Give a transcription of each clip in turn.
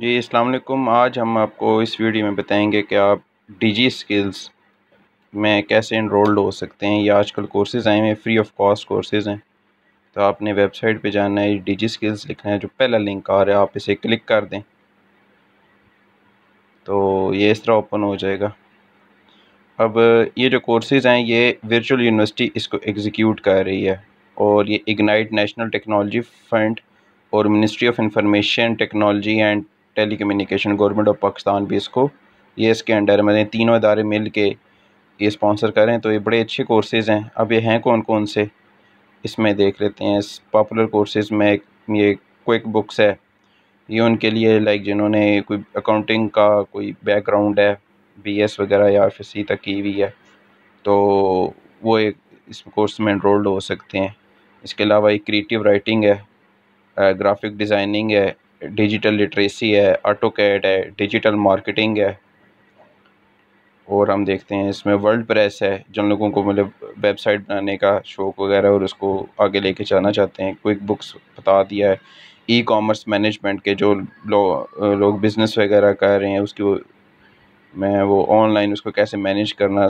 जी अस्सलाम वालेकुम आज हम आपको इस वीडियो में बताएंगे कि आप डीजी स्किल्स में कैसे इनरोल्ड हो सकते हैं ये आजकल कोर्सेज़ आए हुए फ्री ऑफ कॉस्ट कोर्सेज़ हैं तो आपने वेबसाइट पे जाना है डीजी स्किल्स लिखना है जो पहला लिंक आ रहा है आप इसे क्लिक कर दें तो ये इस तरह ओपन हो जाएगा अब ये जो कोर्सेज़ हैं ये वर्चुअल यूनिवर्सिटी इसको एग्जीक्यूट कर रही है और ये इग्नाइट नेशनल टेक्नोलॉजी फंड और Ministry of Information Technology and Telecommunication Government of Pakistan भी इसको ये इसके अंडर में तीनों इदारे मिल के ये स्पॉन्सर करें तो ये बड़े अच्छे कोर्सेज़ हैं अब ये हैं कौन कौन से इसमें देख लेते हैं इस पॉपुलर कोर्सेज़ में ये क्विक बुक्स है ये उनके लिए लाइक जिन्होंने कोई अकाउंटिंग का कोई बैकग्राउंड है बीएस वगैरह या एफ सी तक की हुई है तो वो एक इस कोर्स में इनरोल्ड हो सकते हैं इसके अलावा एक क्रिएटिव राइटिंग है ग्राफिक डिज़ाइनिंग है डिजिटल लिटरेसी है ऑटो कैड है डिजिटल मार्केटिंग है और हम देखते हैं इसमें वर्ल्ड प्रेस है जिन लोगों को मतलब वेबसाइट बनाने का शौक़ वगैरह और उसको आगे लेके जाना चाहते हैं क्विक बुक्स बता दिया है ई कॉमर्स मैनेजमेंट के जो लोग लो बिज़नेस वगैरह कर रहे हैं उसकी मैं वो ऑनलाइन उसको कैसे मैनेज करना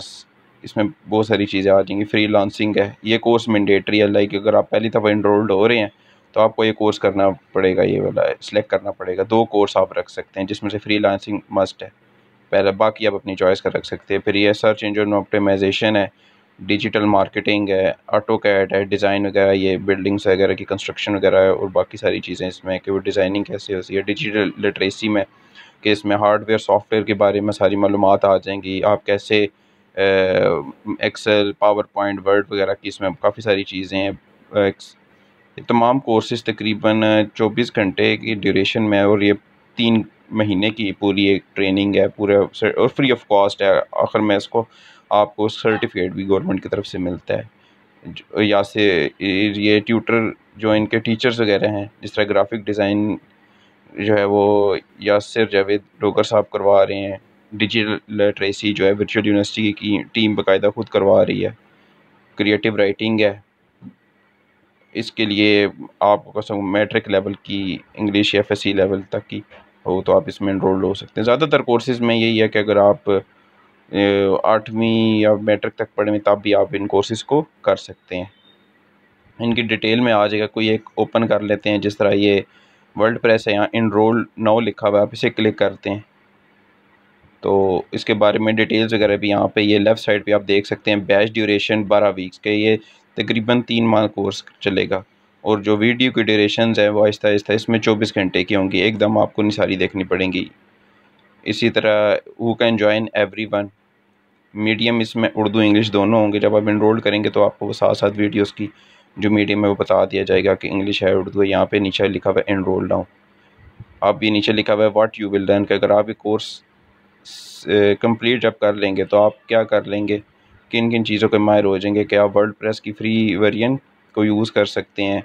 इसमें बहुत सारी चीज़ें आ जाएंगी फ्री लांसिंग है ये कोर्स मैंडेटरी है लाइक अगर आप पहली दफ़ा इनरोल्ड हो रहे हैं तो आपको ये कोर्स करना पड़ेगा ये वाला सिलेक्ट करना पड़ेगा दो कोर्स आप रख सकते हैं जिसमें से फ्री लांसिंग मस्ट है पहले बाकी आप अपनी चॉइस का रख सकते हैं फिर ये सर्च इंजन ऑप्टिमाइजेशन है डिजिटल मार्केटिंग है ऑटो कैट है डिज़ाइन वगैरह ये बिल्डिंग्स वगैरह की कंस्ट्रक्शन वगैरह है और बाकी सारी चीज़ें इसमें कि वो डिज़ाइनिंग कैसे होती है डिजिटल लिटरेसी में कि इसमें हार्डवेयर सॉफ्टवेयर के बारे में सारी मालूम आ जाएंगी आप कैसे एक्सेल पावर पॉइंट वर्ड वगैरह की इसमें काफ़ी सारी चीज़ें हैं तमाम कोर्सेज तकरीबन 24 घंटे की ड्यूरेशन में है और ये तीन महीने की पूरी एक ट्रेनिंग है पूरा और फ्री ऑफ कॉस्ट है आखिर में इसको आपको सर्टिफिकेट भी गवर्नमेंट की तरफ से मिलता है या से ये ट्यूटर जो इनके टीचर्स वगैरह हैं जिस तरह ग्राफिक डिज़ाइन जो है वो यासर जावेद डोगर साहब करवा रहे हैं डिजिटल लिटरेसी जो है वर्चुअल यूनिवर्सिटी की टीम बाकायदा खुद करवा रही है क्रिएटिव राइटिंग है इसके लिए आपको मैट्रिक लेवल की इंग्लिश या एफ लेवल तक की हो तो आप इसमें इनरोल्ड हो सकते हैं ज़्यादातर कोर्सेज़ में यही है कि अगर आप आठवीं या मैट्रिक तक पढ़ें तब भी आप इन कोर्सेज़ को कर सकते हैं इनकी डिटेल में आ जाएगा कोई एक ओपन कर लेते हैं जिस तरह ये वर्ल्ड प्रेस है यहाँ इनरोल नाउ लिखा हुआ है आप इसे क्लिक करते हैं तो इसके बारे में डिटेल्स वगैरह भी यहाँ पे ये लेफ़्ट साइड पे आप देख सकते हैं बैच ड्यूरेशन बारह वीक्स के ये तकरीबन तीन माह कोर्स चलेगा और जो वीडियो की ड्यूरेशन है वो आहिस्ता आहिस्ता इसमें चौबीस घंटे की होंगी एकदम आपको निसारी देखनी पड़ेंगी इसी तरह who can join every one medium इसमें उर्दू इंग्लिश दोनों होंगे जब आप इनरोल करेंगे तो आपको साथ साथ वीडियोस की जो मीडियम है वो बता दिया जाएगा कि इंग्लिश है उर्दू है यहाँ पे नीचे लिखा हुआ है इनरोल डाउन आप भी नीचे लिखा हुआ है व्हाट यू विल लर्न कि अगर आप ये कोर्स कंप्लीट जब कर लेंगे तो आप क्या कर लेंगे किन किन चीज़ों के माहिर हो जाएंगे क्या वर्ल्ड प्रेस की फ्री वेरियंट को यूज़ कर सकते हैं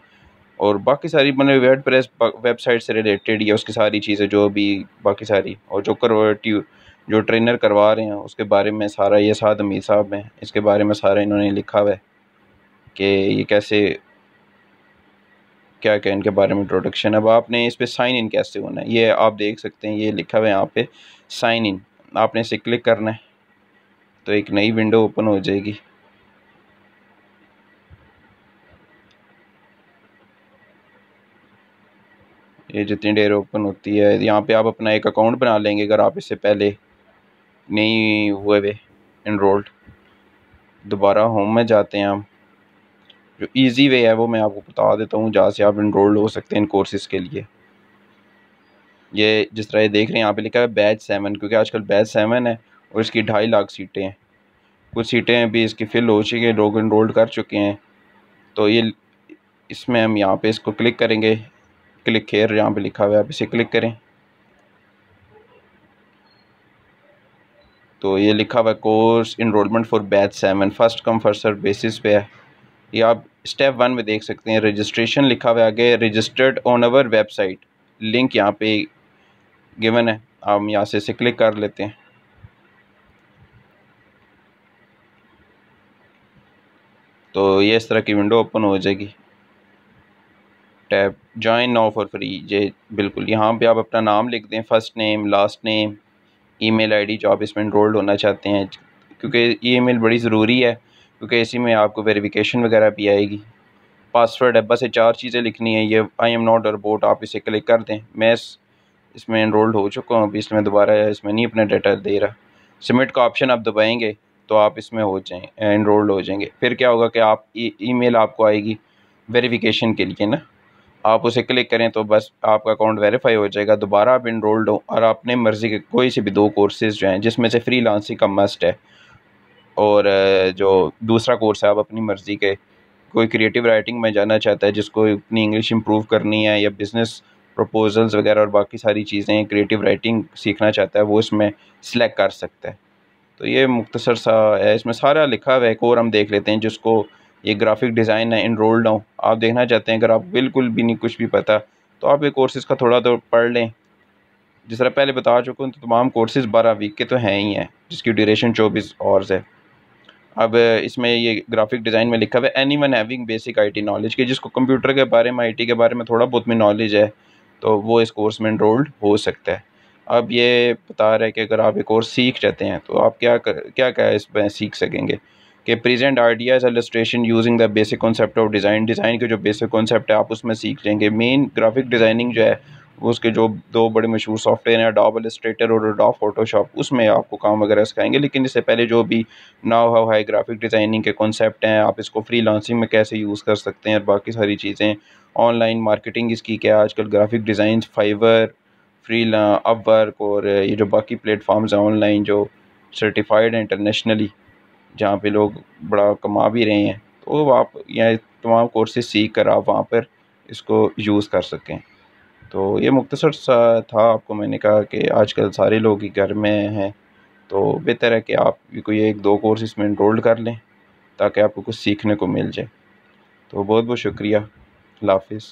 और बाकी सारी मैंने वर्ल्ड प्रेस वेबसाइट से रिलेटेड या उसकी सारी चीज़ें जो भी बाकी सारी और जो करवाटिव जो ट्रेनर करवा रहे हैं उसके बारे में सारा ये साद अमीर साहब हैं इसके बारे में सारा इन्होंने लिखा हुआ है कि ये कैसे क्या क्या इनके बारे में इंट्रोडक्शन अब आपने इस पर साइन इन कैसे होना है ये आप देख सकते हैं ये लिखा हुआ है यहाँ पे साइन इन आपने इसे क्लिक करना है तो एक नई विंडो ओपन हो जाएगी ये जितनी देर ओपन होती है यहाँ पे आप अपना एक अकाउंट बना लेंगे अगर आप इससे पहले नहीं हुए हुए इनरोल्ड दोबारा होम में जाते हैं हम जो इजी वे है वो मैं आपको बता देता हूँ जहाँ से आप इनरोल्ड हो सकते हैं इन कोर्सेज़ के लिए ये जिस तरह ये देख रहे हैं यहाँ पे लिखा है बैच सेवन क्योंकि आजकल बैच सेवन है और इसकी ढाई लाख सीटें हैं कुछ सीटें अभी इसकी फ़िल हो चुकी हैं लोग इनरोल्ड कर चुके हैं तो ये इसमें हम यहाँ पे इसको क्लिक करेंगे क्लिक हेयर यहाँ पे लिखा हुआ है आप इसे क्लिक करें तो ये लिखा हुआ course enrolment for batch seven first come first serve basis पे है ये आप स्टेप वन में देख सकते हैं रजिस्ट्रेशन लिखा हुआ आगे registered on our website link यहाँ पे गिवन है हम यहाँ से इसे क्लिक कर लेते हैं तो ये इस तरह की विंडो ओपन हो जाएगी tab join now for free ये बिल्कुल यहाँ पे आप अपना नाम लिख दें first name last name email ID जो आप इसमें इनरोल्ड होना चाहते हैं क्योंकि ईमेल बड़ी ज़रूरी है क्योंकि इसी में आपको वेरिफिकेशन वगैरह भी आएगी पासवर्ड है बस ये चार चीज़ें लिखनी है ये आई एम नॉट अरबोट आप इसे क्लिक कर दें मैं इस इसमें इनरोल्ड हो चुका हूँ अभी इसमें दोबारा इसमें नहीं अपना डाटा दे रहा सबमिट का ऑप्शन आप दबाएँगे तो आप इसमें हो जाएँ इनरोल्ड हो जाएंगे फिर क्या होगा कि आप ई मेल आपको आएगी वेरिफिकेशन के लिए ना आप उसे क्लिक करें तो बस आपका अकाउंट वेरीफाई हो जाएगा दोबारा आप इनरोल्ड हो और अपने मर्ज़ी के कोई से भी दो कोर्सेज जो हैं जिसमें से फ्री लांसिंग का मस्ट है और जो दूसरा कोर्स है आप अपनी मर्ज़ी के कोई क्रिएटिव राइटिंग में जाना चाहता है जिसको अपनी इंग्लिश इम्प्रूव करनी है या बिज़नेस प्रपोजल्स वगैरह और बाकी सारी चीज़ें क्रिएटिव राइटिंग सीखना चाहता है वो इसमें सिलेक्ट कर सकता है तो ये मुख्तसर सा है इसमें सारा लिखा हुआ है एक और हम देख लेते हैं जिसको ये ग्राफिक डिज़ाइन है इनरोल्ड हूँ आप देखना चाहते हैं अगर आप हम्म। बिल्कुल भी नहीं कुछ भी पता तो आप ये कोर्सेज़ का थोड़ा तो पढ़ लें जिस तरह पहले बता चुका हूँ तो तमाम कोर्सेज़ बारह वीक के तो हैं ही हैं जिसकी ड्यूरेशन चौबीस आवर्स है अब इसमें ये ग्राफिक डिज़ाइन में लिखा हुआ है any one having basic I T knowledge कि जिसको कंप्यूटर के बारे में आई टी के बारे में थोड़ा बहुत में नॉलेज है तो वो इस कोर्स में इनरोल्ड हो सकता है अब ये बता रहा है कि अगर आप एक और सीख जाते हैं तो आप क्या कर, क्या क्या इसमें सीख सकेंगे कि present ideas illustration using the basic concept of design design के जो बेसिक कॉन्सेप्ट है आप उसमें सीख लेंगे मेन ग्राफिक डिज़ाइनिंग जो है उसके जो दो बड़े मशहूर सॉफ्टवेयर हैं डॉप एलस्ट्रेटर और डॉप फोटोशॉप उसमें आपको काम वगैरह सिखाएंगे लेकिन इससे पहले जो भी नाव हाउ हाई ग्राफिक डिज़ाइनिंग के कॉन्सेप्ट हैं आप इसको फ्री लांसिंग में कैसे यूज़ कर सकते हैं और बाकी सारी चीज़ें ऑनलाइन मार्केटिंग इसकी क्या आजकल graphic design Fiverr free Upwork और ये जो बाकी प्लेटफॉर्म्स हैं ऑनलाइन जो सर्टिफाइड हैं इंटरनेशनली जहाँ पे लोग बड़ा कमा भी रहे हैं तो आप यहाँ तमाम कोर्सेज सीख कर आप वहाँ पर इसको यूज़ कर सकें तो ये मुख्तर सा था आपको मैंने कहा कि आजकल सारे लोग ही घर में हैं तो बेहतर है कि आप भी कोई एक दो कोर्स इसमें इनरोल्ड कर लें ताकि आपको कुछ सीखने को मिल जाए तो बहुत बहुत शुक्रिया हाफिज़